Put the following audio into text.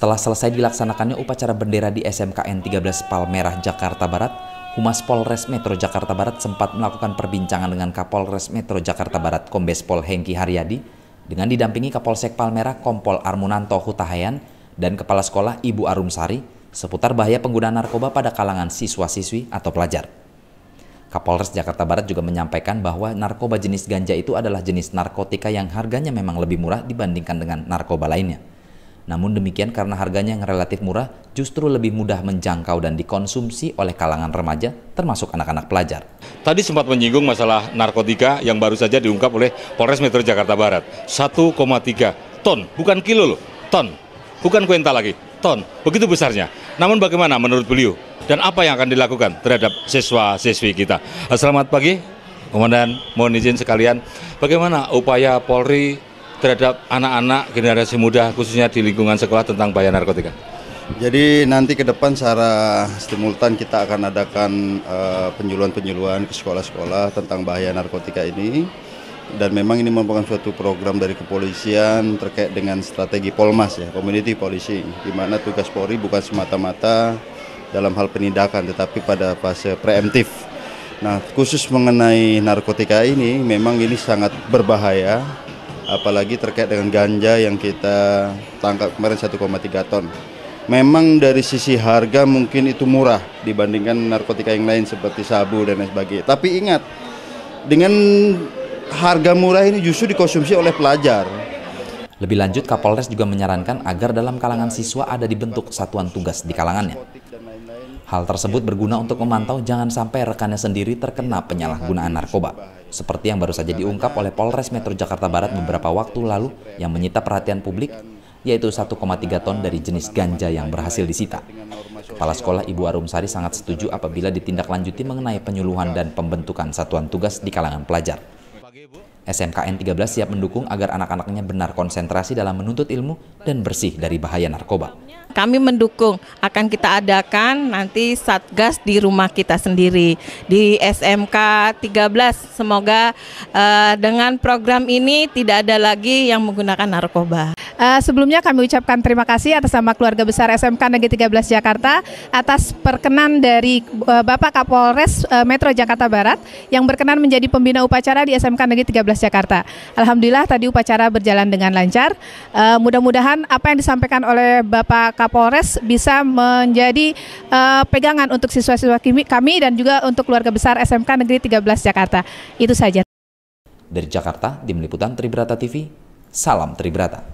Setelah selesai dilaksanakannya upacara bendera di SMKN 13 Palmerah, Jakarta Barat, Humas Polres Metro Jakarta Barat sempat melakukan perbincangan dengan Kapolres Metro Jakarta Barat Kombes Pol Hengki Haryadi dengan didampingi Kapolsek Palmerah Kompol Armunanto Hutahayan dan Kepala Sekolah Ibu Arumsari seputar bahaya penggunaan narkoba pada kalangan siswa-siswi atau pelajar. Kapolres Jakarta Barat juga menyampaikan bahwa narkoba jenis ganja itu adalah jenis narkotika yang harganya memang lebih murah dibandingkan dengan narkoba lainnya. Namun demikian karena harganya yang relatif murah justru lebih mudah menjangkau dan dikonsumsi oleh kalangan remaja termasuk anak-anak pelajar. Tadi sempat menyinggung masalah narkotika yang baru saja diungkap oleh Polres Metro Jakarta Barat. 1,3 ton, bukan kilo loh, ton. Bukan kuenta lagi, ton. Begitu besarnya. Namun bagaimana menurut beliau? Dan apa yang akan dilakukan terhadap siswa-siswi kita? Selamat pagi, Komandan. Mohon izin sekalian, bagaimana upaya Polri terhadap anak-anak generasi muda khususnya di lingkungan sekolah tentang bahaya narkotika? Jadi nanti ke depan secara simultan kita akan adakan eh, penyuluhan-penyuluhan ke sekolah-sekolah tentang bahaya narkotika ini dan memang ini merupakan suatu program dari kepolisian terkait dengan strategi Polmas ya, community policing, di mana tugas Polri bukan semata-mata dalam hal penindakan tetapi pada fase preemptif. Nah, khusus mengenai narkotika ini memang ini sangat berbahaya apalagi terkait dengan ganja yang kita tangkap kemarin 1,3 ton. Memang dari sisi harga mungkin itu murah dibandingkan narkotika yang lain seperti sabu dan lain sebagainya. Tapi ingat, dengan harga murah ini justru dikonsumsi oleh pelajar. Lebih lanjut, Kapolres juga menyarankan agar dalam kalangan siswa ada dibentuk satuan tugas di kalangannya. Hal tersebut berguna untuk memantau jangan sampai rekannya sendiri terkena iya, penyalahgunaan narkoba, iya. seperti yang baru saja diungkap kan oleh Polres Metro Jakarta Barat beberapa waktu lalu yang menyita perhatian publik, yaitu 1,3 ton dari jenis ganja yang berhasil disita. Kepala Sekolah Ibu Arumsari sangat setuju apabila ditindaklanjuti mengenai penyuluhan dan pembentukan satuan tugas di kalangan pelajar. SMKN 13 siap mendukung agar anak-anaknya benar konsentrasi dalam menuntut ilmu dan bersih dari bahaya narkoba. Kami mendukung akan kita adakan nanti satgas di rumah kita sendiri di SMK 13. Semoga uh, dengan program ini tidak ada lagi yang menggunakan narkoba. Uh, sebelumnya kami ucapkan terima kasih atas nama keluarga besar SMK Negeri 13 Jakarta atas perkenan dari uh, Bapak Kapolres uh, Metro Jakarta Barat yang berkenan menjadi pembina upacara di SMK Negeri 13 Jakarta. Alhamdulillah tadi upacara berjalan dengan lancar. Uh, mudah-mudahan apa yang disampaikan oleh Bapak Kapolres bisa menjadi uh, pegangan untuk siswa-siswa kami dan juga untuk keluarga besar SMK Negeri 13 Jakarta. Itu saja. Dari Jakarta, tim liputan Tribrata TV. Salam Tribrata.